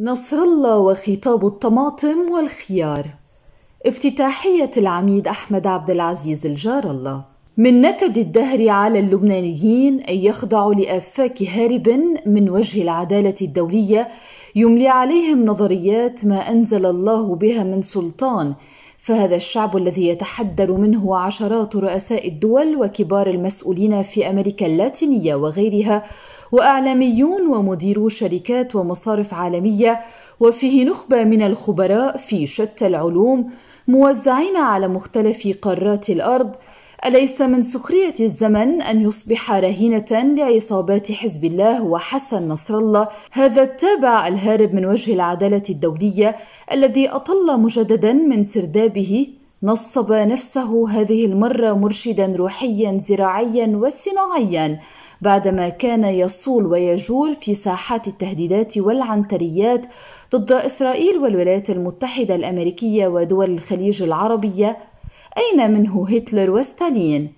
نصر الله وخطاب الطماطم والخيار افتتاحية العميد أحمد عبد العزيز الجار الله من نكد الدهر على اللبنانيين أن يخضعوا لآفاك هارب من وجه العدالة الدولية يملي عليهم نظريات ما أنزل الله بها من سلطان فهذا الشعب الذي يتحدر منه عشرات رؤساء الدول وكبار المسؤولين في امريكا اللاتينيه وغيرها واعلاميون ومديرو شركات ومصارف عالميه وفيه نخبه من الخبراء في شتى العلوم موزعين على مختلف قارات الارض أليس من سخرية الزمن أن يصبح رهينة لعصابات حزب الله وحسن نصر الله هذا التابع الهارب من وجه العدالة الدولية الذي أطل مجددا من سردابه نصب نفسه هذه المرة مرشدا روحيا زراعيا وصناعيا بعدما كان يصول ويجول في ساحات التهديدات والعنتريات ضد إسرائيل والولايات المتحدة الأمريكية ودول الخليج العربية أين منه هتلر وستالين؟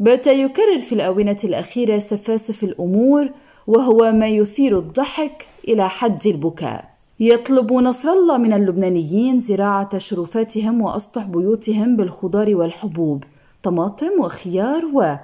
بات يكرر في الآونة الأخيرة سفاسف الأمور وهو ما يثير الضحك إلى حد البكاء يطلب نصر الله من اللبنانيين زراعة شرفاتهم وأسطح بيوتهم بالخضار والحبوب طماطم وخيار و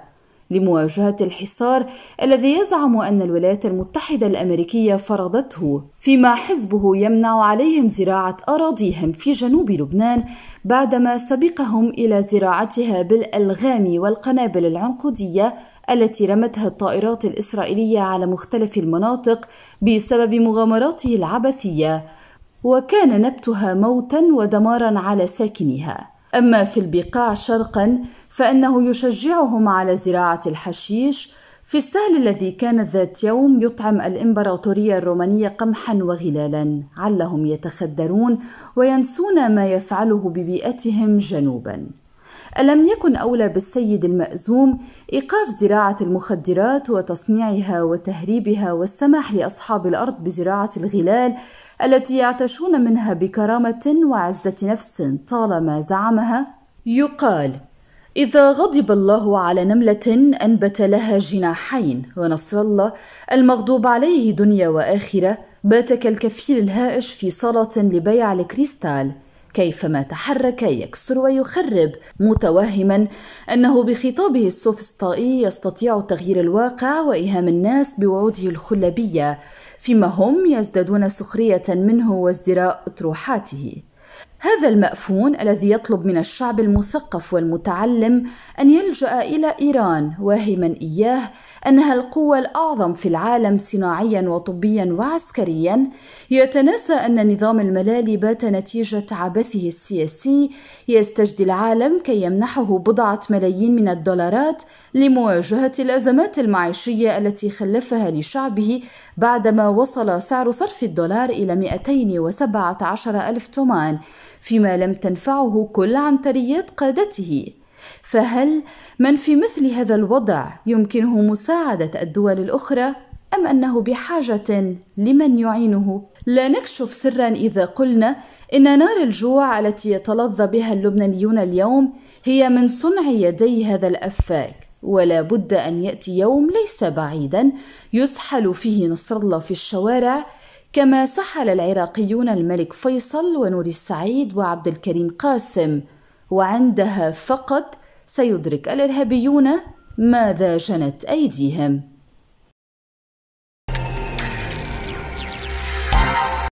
لمواجهة الحصار الذي يزعم أن الولايات المتحدة الأمريكية فرضته فيما حزبه يمنع عليهم زراعة أراضيهم في جنوب لبنان بعدما سبقهم إلى زراعتها بالألغام والقنابل العنقودية التي رمتها الطائرات الإسرائيلية على مختلف المناطق بسبب مغامراته العبثية وكان نبتها موتا ودمارا على ساكنها أما في البقاع شرقا فإنه يشجعهم على زراعة الحشيش في السهل الذي كان ذات يوم يطعم الإمبراطورية الرومانية قمحا وغلالا علهم يتخدرون وينسون ما يفعله ببيئتهم جنوبا ألم يكن أولى بالسيد المأزوم إيقاف زراعة المخدرات وتصنيعها وتهريبها والسماح لأصحاب الأرض بزراعة الغلال التي يعتشون منها بكرامة وعزة نفس طالما زعمها يقال إذا غضب الله على نملة أنبت لها جناحين ونصر الله المغضوب عليه دنيا وآخرة بات كالكفيل الهائش في صالة لبيع الكريستال كيفما تحرك يكسر ويخرب متوهما انه بخطابه السوفسطائي يستطيع تغيير الواقع وايهام الناس بوعوده الخلابيه فيما هم يزدادون سخريه منه وازدراء اطروحاته هذا المأفون الذي يطلب من الشعب المثقف والمتعلم أن يلجأ إلى إيران واهما إياه أنها القوة الأعظم في العالم صناعيا وطبيا وعسكريا يتناسى أن نظام الملالي بات نتيجة عبثه السياسي يستجدي العالم كي يمنحه بضعة ملايين من الدولارات لمواجهة الأزمات المعيشية التي خلفها لشعبه بعدما وصل سعر صرف الدولار إلى 217 ألف تومان فيما لم تنفعه كل عنتريات قادته فهل من في مثل هذا الوضع يمكنه مساعده الدول الاخرى ام انه بحاجه لمن يعينه لا نكشف سرا اذا قلنا ان نار الجوع التي يتلظى بها اللبنانيون اليوم هي من صنع يدي هذا الافاك ولا بد ان ياتي يوم ليس بعيدا يسحل فيه نصر الله في الشوارع كما سحل العراقيون الملك فيصل ونور السعيد وعبد الكريم قاسم وعندها فقط سيدرك الارهابيون ماذا جنت ايديهم